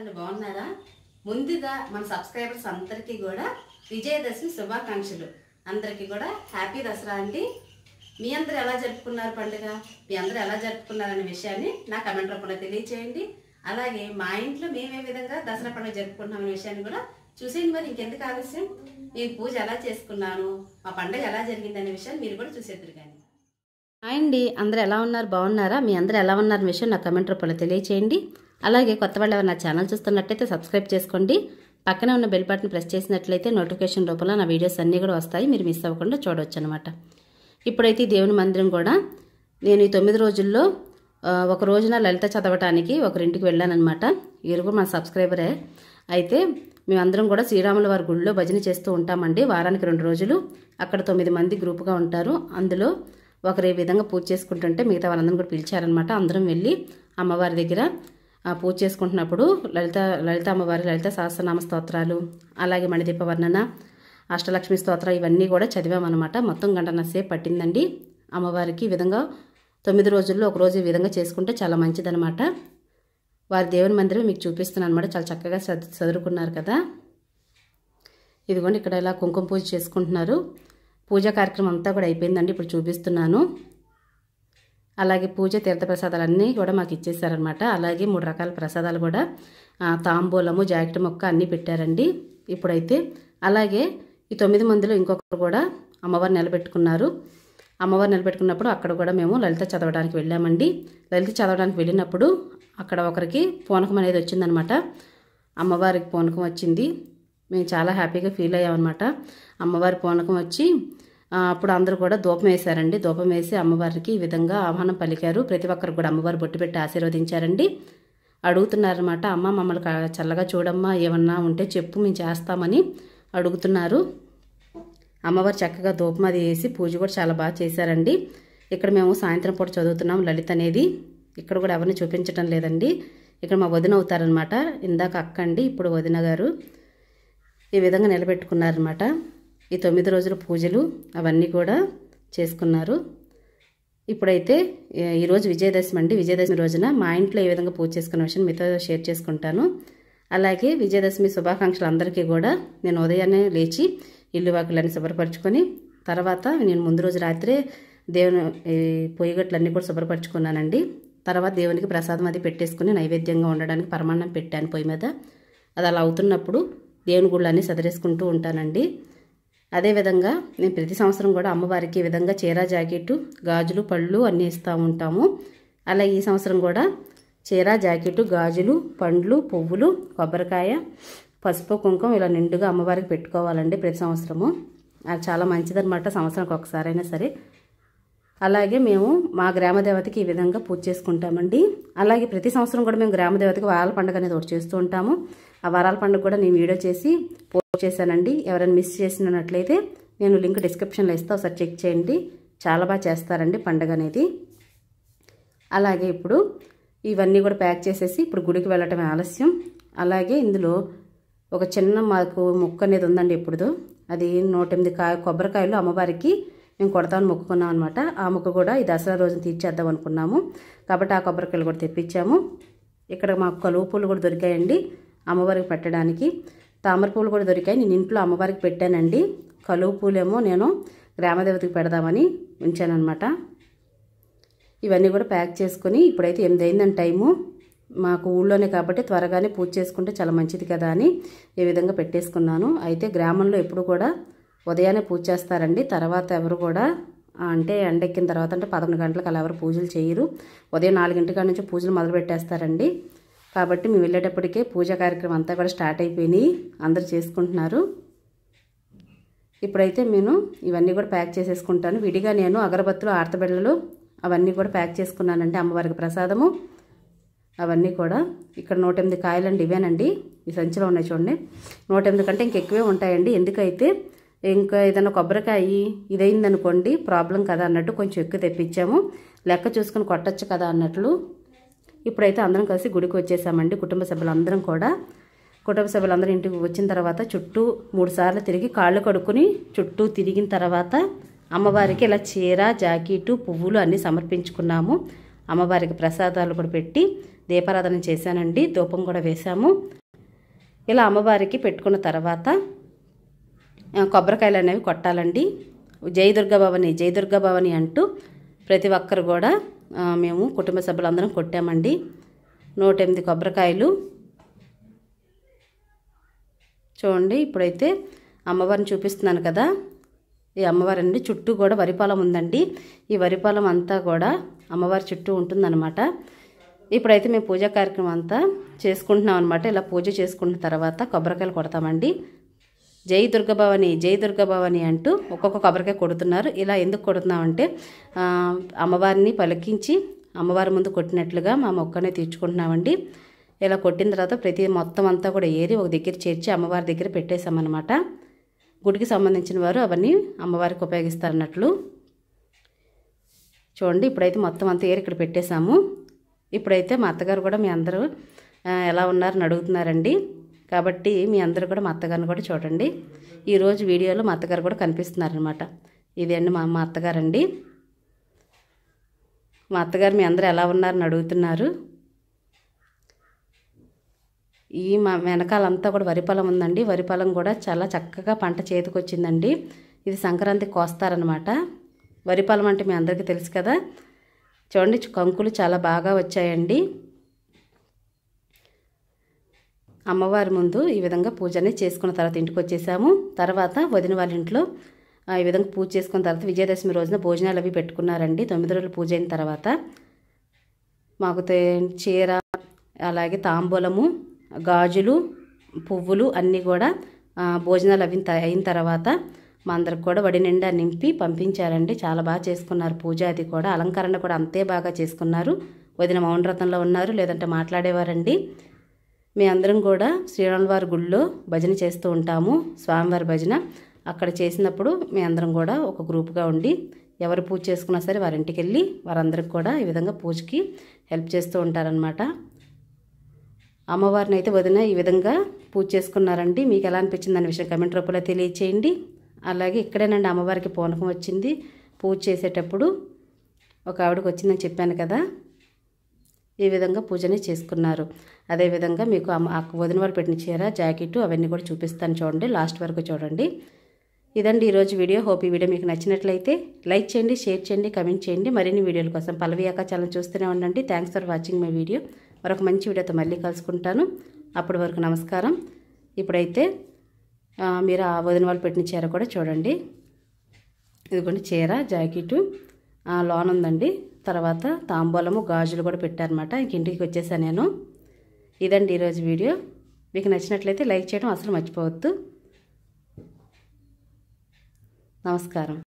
అండి బాగున్నారా ముందుగా మన సబ్స్క్రైబర్స్ అందరికీ కూడా విజయదశమి శుభాకాంక్షలు అందరికీ కూడా హ్యాపీ దసరా అండి మీ అందరు ఎలా జరుపుకున్నారు పండుగ మీ అందరు ఎలా జరుపుకున్నారనే విషయాన్ని నా కమెంట్ రూపంలో తెలియచేయండి అలాగే మా ఇంట్లో మేమే విధంగా దసరా పండుగ జరుపుకుంటున్నామనే విషయాన్ని కూడా చూసేయండి మరి ఇంకెందుకు ఆలస్యం నేను పూజ ఎలా చేసుకున్నాను మా పండుగ ఎలా జరిగింది అనే విషయాన్ని మీరు కూడా చూసేద్దరు కానీ ఆయండి అండి ఎలా ఉన్నారు బాగున్నారా మీ అందరూ ఎలా ఉన్నారు విషయం నా కమెంట్ రూపంలో తెలియచేయండి అలాగే కొత్త వాళ్ళు నా ఛానల్ చూస్తున్నట్టయితే సబ్స్క్రైబ్ చేసుకోండి పక్కనే ఉన్న బెల్ బటన్ ప్రెస్ చేసినట్లయితే నోటిఫికేషన్ రూపంలో నా వీడియోస్ అన్నీ కూడా వస్తాయి మీరు మిస్ అవ్వకుండా చూడవచ్చు అనమాట ఇప్పుడైతే దేవుని మందిరం కూడా నేను ఈ తొమ్మిది రోజుల్లో ఒక రోజున లలిత చదవటానికి ఒకరింటికి వెళ్ళానమాట ఇరుగు మా సబ్స్క్రైబరే అయితే మేమందరం కూడా శ్రీరాముల వారి గుడిలో భజన చేస్తూ ఉంటామండి వారానికి రెండు రోజులు అక్కడ తొమ్మిది మంది గ్రూపుగా ఉంటారు అందులో ఒకరు ఈ విధంగా పూజ చేసుకుంటుంటే మిగతా వాళ్ళందరం కూడా పిలిచారనమాట అందరం వెళ్ళి అమ్మవారి దగ్గర పూజ చేసుకుంటున్నప్పుడు లలిత లలిత అమ్మవారి లలిత సహస్రనామ స్తోత్రాలు అలాగే మణిదీప వర్ణన అష్టలక్ష్మి స్తోత్ర ఇవన్నీ కూడా చదివామన్నమాట మొత్తం గంటన్నర సేపు పట్టిందండి అమ్మవారికి ఈ విధంగా తొమ్మిది రోజుల్లో ఒక రోజు ఈ విధంగా చేసుకుంటే చాలా మంచిదనమాట వారి దేవుని మందిరం మీకు చూపిస్తున్నాను అనమాట చాలా చక్కగా చదువుకున్నారు కదా ఇదిగోండి ఇక్కడ ఇలా కుంకుమ పూజ చేసుకుంటున్నారు పూజా కార్యక్రమం అంతా కూడా అయిపోయిందండి ఇప్పుడు చూపిస్తున్నాను అలాగే పూజ తీర్థ అన్నీ కూడా మాకు ఇచ్చేసారనమాట అలాగే మూడు రకాల ప్రసాదాలు కూడా తాంబూలము జాకెట్ మొక్క అన్నీ పెట్టారండి ఇప్పుడైతే అలాగే ఈ తొమ్మిది మందిలో ఇంకొకరు కూడా అమ్మవారు నిలబెట్టుకున్నారు అమ్మవారు నిలబెట్టుకున్నప్పుడు అక్కడ కూడా మేము లలిత చదవడానికి వెళ్ళామండి లలిత చదవడానికి వెళ్ళినప్పుడు అక్కడ ఒకరికి పూనకం అనేది వచ్చిందనమాట అమ్మవారికి పూనకం వచ్చింది మేము చాలా హ్యాపీగా ఫీల్ అయ్యామన్నమాట అమ్మవారి పూనకం వచ్చి అప్పుడు అందరూ కూడా దూపం వేశారండి దూపం వేసి అమ్మవారికి ఈ విధంగా ఆహ్వానం పలికారు ప్రతి ఒక్కరు కూడా అమ్మవారు బొట్టు పెట్టి ఆశీర్వదించారండి అడుగుతున్నారనమాట అమ్మ మమ్మల్ని చల్లగా చూడమ్మా ఏమన్నా ఉంటే చెప్పు మేము చేస్తామని అడుగుతున్నారు అమ్మవారు చక్కగా దూపం అది వేసి పూజ కూడా చాలా బాగా చేశారండి ఇక్కడ మేము సాయంత్రం పూట చదువుతున్నాం లలిత అనేది ఇక్కడ కూడా ఎవరిని చూపించడం లేదండి ఇక్కడ మా వదిన అవుతారనమాట ఇందాక అక్కండి ఇప్పుడు వదిన గారు ఈ విధంగా నిలబెట్టుకున్నారనమాట ఈ తొమ్మిది రోజుల పూజలు అవన్నీ కూడా చేసుకున్నారు ఇప్పుడైతే ఈరోజు విజయదశమి అండి విజయదశమి రోజున మా ఇంట్లో ఏ విధంగా పూజ చేసుకున్న విషయం మీతో షేర్ చేసుకుంటాను అలాగే విజయదశమి శుభాకాంక్షలు అందరికీ కూడా నేను ఉదయాన్నే లేచి ఇల్లు వాకులన్నీ శుభ్రపరచుకొని తర్వాత నేను ముందు రోజు రాత్రే దేవుని పొయ్యిగట్లన్నీ కూడా శుభ్రపరచుకున్నానండి తర్వాత దేవునికి ప్రసాదం అది పెట్టేసుకుని నైవేద్యంగా ఉండడానికి పరమాన్నం పెట్టాను పొయ్యి మీద అది అలా అవుతున్నప్పుడు దేవుని గుళ్ళన్నీ సదరేసుకుంటూ ఉంటానండి అదేవిధంగా నేను ప్రతి సంవత్సరం కూడా అమ్మవారికి ఈ విధంగా చీర జాకెట్టు గాజులు పళ్ళు అన్నీ ఇస్తూ ఉంటాము అలా ఈ సంవత్సరం కూడా చీర జాకెట్టు గాజులు పండ్లు పువ్వులు కొబ్బరికాయ పసుపు కుంకుమ ఇలా నిండుగా అమ్మవారికి పెట్టుకోవాలండి ప్రతి సంవత్సరము అది చాలా మంచిదనమాట సంవత్సరానికి ఒకసారైనా సరే అలాగే మేము మా గ్రామదేవతకి ఈ విధంగా పూజ చేసుకుంటామండి అలాగే ప్రతి సంవత్సరం కూడా మేము గ్రామదేవతకి వారాల పండుగ అనేది ఒకటి చేస్తూ ఉంటాము ఆ వారాల పండుగ కూడా నేను వీడియో చేసి చేశానండి ఎవరైనా మిస్ చేసినట్లయితే నేను లింక్ డిస్క్రిప్షన్లో ఇస్తా ఒకసారి చెక్ చేయండి చాలా బాగా చేస్తారండి పండుగ అనేది అలాగే ఇప్పుడు ఇవన్నీ కూడా ప్యాక్ చేసేసి ఇప్పుడు గుడికి వెళ్ళటం ఆలస్యం అలాగే ఇందులో ఒక చిన్న మాకు మొక్క అనేది ఉందండి ఎప్పుడు అది నూట ఎనిమిది కాయ కొబ్బరికాయలు అమ్మవారికి మేము కొడతామని మొక్కుకున్నాం అనమాట ఆ మొక్క కూడా ఈ దసరా రోజున తీర్చేద్దాం అనుకున్నాము కాబట్టి ఆ కొబ్బరికాయలు కూడా తెప్పించాము ఇక్కడ మాకు కలువు పూలు కూడా దొరికాయండి అమ్మవారికి పెట్టడానికి తామర పూలు కూడా దొరికాయి నేను ఇంట్లో అమ్మవారికి పెట్టానండి కలువు పూలేమో నేను గ్రామదేవతకి పెడదామని ఉంచానమాట ఇవన్నీ కూడా ప్యాక్ చేసుకుని ఇప్పుడైతే ఎనిమిది అయిందని టైము మాకు ఊళ్ళోనే కాబట్టి త్వరగానే పూజ చేసుకుంటే చాలా మంచిది కదా అని ఈ విధంగా పెట్టేసుకున్నాను అయితే గ్రామంలో ఎప్పుడు కూడా ఉదయాన్నే పూజ చేస్తారండి తర్వాత ఎవరు కూడా అంటే ఎండెక్కిన తర్వాత అంటే పదకొండు గంటలకు అలా ఎవరు పూజలు చేయరు ఉదయం నాలుగింటి కాడ నుంచి పూజలు మొదలు పెట్టేస్తారండి కాబట్టి మేము వెళ్ళేటప్పటికే పూజా కార్యక్రమం అంతా కూడా స్టార్ట్ అయిపోయినాయి అందరు చేసుకుంటున్నారు ఇప్పుడైతే నేను ఇవన్నీ కూడా ప్యాక్ చేసేసుకుంటాను విడిగా నేను అగరబత్తులు ఆర్తబిళ్ళలు అవన్నీ కూడా ప్యాక్ చేసుకున్నానండి అమ్మవారికి ప్రసాదము అవన్నీ కూడా ఇక్కడ నూట ఎనిమిది కాయలండి ఇవేనండి ఈ సంచిలో ఉన్నాయి చూడండి నూట ఎనిమిది కంటే ఇంకెక్కువే ఉంటాయండి ఎందుకైతే ఇంకా ఏదైనా కొబ్బరికాయ ఇదైందనుకోండి ప్రాబ్లం కదా అన్నట్టు కొంచెం ఎక్కువ తెప్పించాము లెక్క చూసుకుని కొట్టచ్చు కదా అన్నట్లు ఇప్పుడైతే అందరం కలిసి గుడికి వచ్చేసామండి కుటుంబ సభ్యులందరం కూడా కుటుంబ సభ్యులందరూ ఇంటికి వచ్చిన తర్వాత చుట్టూ మూడు సార్లు తిరిగి కాళ్ళు కడుక్కుని చుట్టూ తిరిగిన తర్వాత అమ్మవారికి ఇలా చీర జాకెటు పువ్వులు అన్నీ సమర్పించుకున్నాము అమ్మవారికి ప్రసాదాలు కూడా పెట్టి దీపారాధన చేశానండి ధూపం కూడా వేశాము ఇలా అమ్మవారికి పెట్టుకున్న తర్వాత కొబ్బరికాయలు అనేవి కొట్టాలండి జై భవని జై భవని అంటూ ప్రతి ఒక్కరు కూడా మేము కుటుంబ సభ్యులందరం కొట్టామండి నూట ఎనిమిది కొబ్బరికాయలు చూడండి ఇప్పుడైతే అమ్మవారిని చూపిస్తున్నాను కదా ఈ అమ్మవారి అండి చుట్టూ కూడా వరిపాలం ఉందండి ఈ వరిపాలం అంతా కూడా అమ్మవారి చుట్టూ ఉంటుందన్నమాట ఇప్పుడైతే మేము పూజా కార్యక్రమం అంతా చేసుకుంటున్నాం అనమాట ఇలా పూజ చేసుకున్న తర్వాత కొబ్బరికాయలు కొడతామండి జై దుర్గభవని జై దుర్గభవని అంటూ ఒక్కొక్క కొబ్బరికాయ కొడుతున్నారు ఇలా ఎందుకు కొడుతున్నామంటే అమ్మవారిని పలికించి అమ్మవారి ముందు కొట్టినట్లుగా మా మొక్కనే తీర్చుకుంటున్నామండి ఇలా కొట్టిన తర్వాత ప్రతి మొత్తం అంతా కూడా ఏరి ఒక దగ్గర చేర్చి అమ్మవారి దగ్గర పెట్టేశామన్నమాట గుడికి సంబంధించిన వారు అవన్నీ అమ్మవారికి ఉపయోగిస్తారన్నట్లు చూడండి ఇప్పుడైతే మొత్తం అంతా ఏరి ఇక్కడ పెట్టేశాము ఇప్పుడైతే మా అత్తగారు కూడా మీ అందరూ ఎలా ఉన్నారని అడుగుతున్నారండి కాబట్టి మీ అందరూ కూడా మా అత్తగారిని కూడా చూడండి ఈరోజు వీడియోలో మా అత్తగారు కూడా కనిపిస్తున్నారనమాట ఇదండి మా మా అత్తగారండి మా అత్తగారు మీ అందరూ ఎలా ఉన్నారని అడుగుతున్నారు ఈ మా వెనకాలంతా కూడా వరి పొలం ఉందండి వరి పొలం కూడా చాలా చక్కగా పంట చేతికొచ్చిందండి ఇది సంక్రాంతి కోస్తారనమాట వరి పొలం అంటే మీ అందరికీ తెలుసు కదా చూడండి కంకులు చాలా బాగా వచ్చాయండి అమ్మవారి ముందు ఈ విధంగా పూజ అనేది చేసుకున్న తర్వాత ఇంటికి వచ్చేసాము తర్వాత వదిన వాళ్ళ ఇంట్లో ఈ విధంగా పూజ చేసుకున్న తర్వాత విజయదశమి రోజున భోజనాలు అవి పెట్టుకున్నారండి తొమ్మిది రోజులు పూజ అయిన తర్వాత మాకు చీర అలాగే తాంబూలము గాజులు పువ్వులు అన్నీ కూడా భోజనాలు అవి అయిన తర్వాత మా అందరికి కూడా వడి నిండా నింపి పంపించారండి చాలా బాగా చేసుకున్నారు పూజ అది కూడా అలంకరణ కూడా అంతే బాగా చేసుకున్నారు వదిన మౌనరథంలో ఉన్నారు లేదంటే మాట్లాడేవారండి మీ అందరం కూడా శ్రీరాములవారి గుళ్ళో భజన చేస్తూ ఉంటాము స్వామివారి భజన అక్కడ చేసినప్పుడు మీ అందరం కూడా ఒక గ్రూప్గా ఉండి ఎవరు పూజ చేసుకున్నా సరే వారింటికి వెళ్ళి వారందరికి కూడా ఈ విధంగా పూజకి హెల్ప్ చేస్తూ ఉంటారనమాట అమ్మవారిని అయితే వదిన ఈ విధంగా పూజ చేసుకున్నారండి మీకు ఎలా అనిపించింది అనే విషయం కమెంట్ రూపంలో తెలియచేయండి అలాగే ఇక్కడేనండి అమ్మవారికి పూనకం వచ్చింది పూజ చేసేటప్పుడు ఒక ఆవిడకి వచ్చిందని చెప్పాను కదా ఈ విధంగా పూజని చేసుకున్నారు అదేవిధంగా మీకు వదిన వాళ్ళు పెట్టిన చీర జాకెట్టు అవన్నీ కూడా చూపిస్తాను చూడండి లాస్ట్ వరకు చూడండి ఇదండి ఈరోజు వీడియో హోప్ ఈ వీడియో మీకు నచ్చినట్లయితే లైక్ చేయండి షేర్ చేయండి కమెంట్ చేయండి మరిన్ని వీడియోల కోసం పలవియాక ఛానల్ చూస్తూనే ఉండండి thanks for watching my video మరొక మంచి వీడియోతో మళ్ళీ కలుసుకుంటాను అప్పటి వరకు నమస్కారం ఇప్పుడైతే మీరు ఆ వదిన వాళ్ళు పెట్టిన చీర కూడా చూడండి ఇదిగోండి చీర జాకెట్ లోన్ ఉందండి తర్వాత తాంబూలము గాజులు కూడా పెట్టారనమాట ఇంక ఇంటికి వచ్చేసాను నేను ఇదండి ఈరోజు వీడియో మీకు నచ్చినట్లయితే లైక్ చేయడం అసలు మర్చిపోవద్దు నమస్కారం